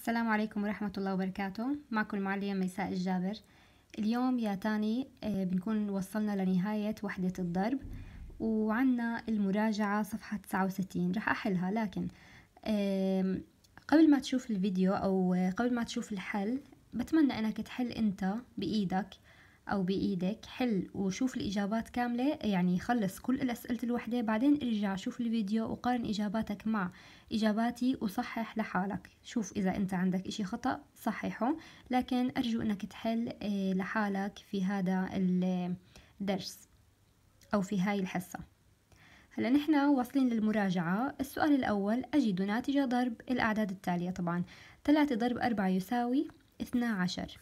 السلام عليكم ورحمة الله وبركاته معكم المعلمة ميساء الجابر اليوم يا تاني آه، بنكون وصلنا لنهاية وحدة الضرب وعنا المراجعة صفحة 69 رح أحلها لكن قبل ما تشوف الفيديو أو آه، قبل ما تشوف الحل بتمنى أنك تحل أنت بإيدك أو بإيدك حل وشوف الإجابات كاملة يعني خلص كل الأسئلة الوحدة بعدين ارجع شوف الفيديو وقارن إجاباتك مع إجاباتي وصحح لحالك شوف إذا أنت عندك إشي خطأ صححه لكن أرجو أنك تحل آه، لحالك في هذا الدرس أو في هاي الحصة هلا نحن واصلين للمراجعة السؤال الأول أجد ناتج ضرب الأعداد التالية طبعا 3 ضرب 4 يساوي 12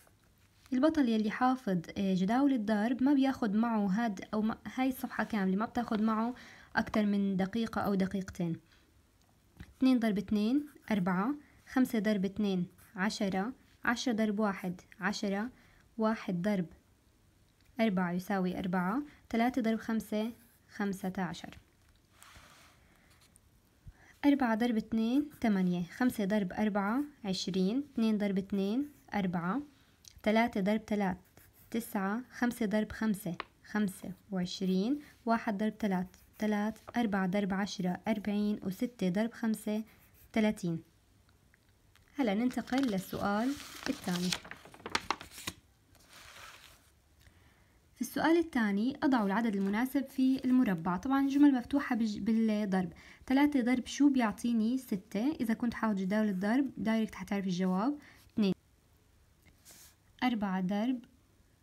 البطل يلي حافظ آه، جداول الضرب ما بياخد معه هاد أو ما هاي الصفحة كاملة ما بتاخد معه أكتر من دقيقة أو دقيقتين اتنين ضرب اتنين أربعة خمسة ضرب اتنين عشرة عشرة ضرب واحد عشرة واحد ضرب أربعة يساوي أربعة ثلاثة ضرب خمسة خمسة عشر أربعة ضرب اتنين تمانية خمسة ضرب أربعة عشرين اتنين ضرب اتنين أربعة ثلاثة ضرب ثلاث تسعة خمسة ضرب خمسة خمسة وعشرين واحد ضرب ثلاث ثلاث أربعة ضرب عشرة أربعين وستة ضرب خمسة تلاتين هلا ننتقل للسؤال الثاني في السؤال الثاني أضعوا العدد المناسب في المربع طبعا الجمل مفتوحة بالضرب ثلاثة ضرب شو بيعطيني ستة إذا كنت حاول جدول الضرب دايركت حتعرف الجواب أربعة ضرب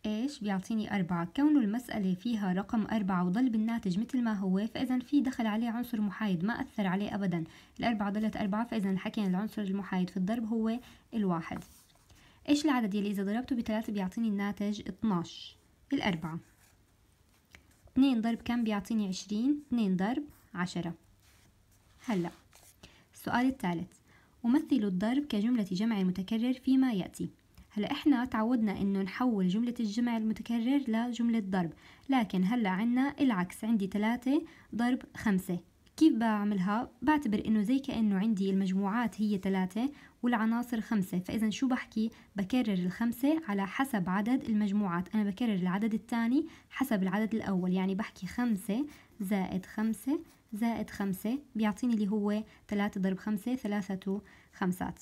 إيش بيعطيني أربعة كونه المسألة فيها رقم أربعة وضل بالناتج مثل ما هو فإذا في دخل عليه عنصر محايد ما أثر عليه أبدا الأربعة ضلت أربعة فإذا حكينا العنصر المحايد في الضرب هو الواحد إيش العدد يلي إذا ضربته بثلاثة بيعطيني الناتج 12 الأربعة اثنين ضرب كم بيعطيني عشرين اثنين ضرب عشرة هلأ السؤال الثالث أمثل الضرب كجملة جمع متكرر فيما يأتي هلا احنا تعودنا انه نحول جملة الجمع المتكرر لجملة ضرب لكن هلا عنا العكس عندي ثلاثة ضرب خمسة كيف بعملها؟ بعتبر انه زي كأنه عندي المجموعات هي ثلاثة والعناصر خمسة فإذا شو بحكي؟ بكرر الخمسة على حسب عدد المجموعات أنا بكرر العدد الثاني حسب العدد الأول يعني بحكي خمسة زائد خمسة زائد خمسة بيعطيني اللي هو ثلاثة ضرب خمسة ثلاثة خمسات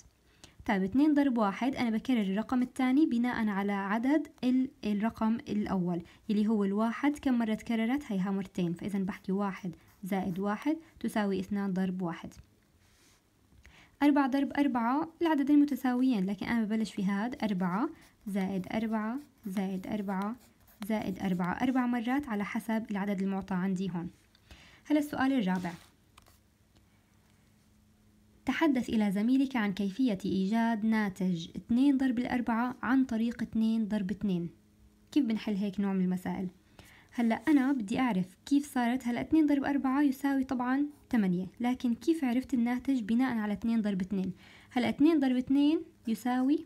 طيب اتنين ضرب واحد أنا بكرر الرقم الثاني بناء على عدد ال الرقم الأول اللي هو الواحد كم مرة تكررت هيها مرتين فإذا بحكي واحد زائد واحد تساوي اثنان ضرب واحد أربعة ضرب أربعة العددين متساويين لكن أنا ببلش في هاد أربعة زائد أربعة زائد أربعة زائد أربعة أربع مرات على حسب العدد المعطى عندي هون هلا السؤال الرابع تحدث إلى زميلك عن كيفية إيجاد ناتج 2 ضرب الأربعة عن طريق 2 ضرب 2 كيف بنحل هيك نوع من المسائل؟ هلا أنا بدي أعرف كيف صارت هلا 2 ضرب 4 يساوي طبعا 8 لكن كيف عرفت الناتج بناء على 2 ضرب 2 هلا 2 ضرب 2 يساوي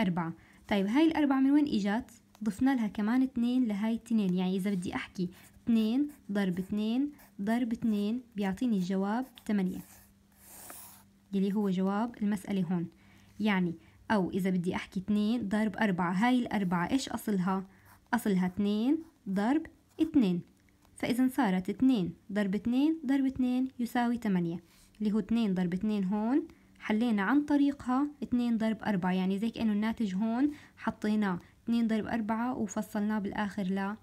4 طيب هاي الأربعة من وين إجت؟ ضفنا لها كمان 2 لهاي 2 يعني إذا بدي أحكي 2 ضرب 2 ضرب 2 بيعطيني الجواب 8 اللي هو جواب المسألة هون يعني أو إذا بدي أحكي اتنين ضرب أربعة هاي الأربعة إيش أصلها؟ أصلها اتنين ضرب اتنين فإذا صارت اتنين ضرب اتنين ضرب اتنين يساوي تمانية اللي هو اتنين ضرب اتنين هون حلينا عن طريقها اتنين ضرب أربعة يعني زي كأنه الناتج هون حطيناه اتنين ضرب أربعة وفصلناه بالآخر ل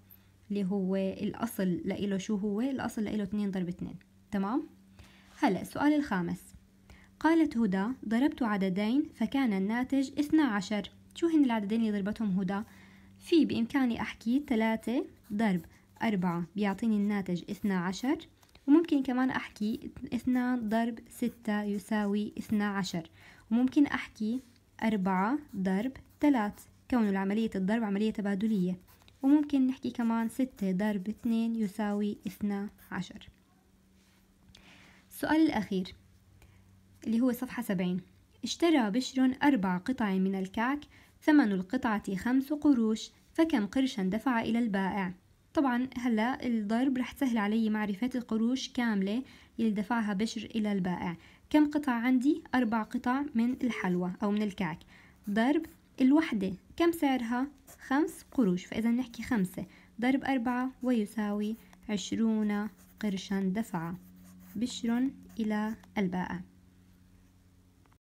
اللي هو الأصل لإله شو هو؟ الأصل لإله اتنين ضرب اتنين تمام؟ هلأ السؤال الخامس قالت هدى ضربت عددين فكان الناتج 12 شو هن العددين اللي ضربتهم هدى؟ في بإمكاني أحكي 3 ضرب 4 بيعطيني الناتج 12 وممكن كمان أحكي 2 ضرب 6 يساوي 12 وممكن أحكي 4 ضرب 3 كون العملية الضرب عملية تبادلية وممكن نحكي كمان 6 ضرب 2 يساوي 12 السؤال الأخير اللي هو صفحة سبعين اشترى بشر أربع قطع من الكعك ثمن القطعة خمس قروش فكم قرشا دفع إلى البائع طبعا هلا الضرب رح تسهل علي معرفة القروش كاملة اللي دفعها بشر إلى البائع كم قطع عندي؟ أربع قطع من الحلوى أو من الكعك ضرب الوحدة كم سعرها؟ خمس قروش فإذا نحكي خمسة ضرب أربعة ويساوي عشرون قرشا دفع بشر إلى البائع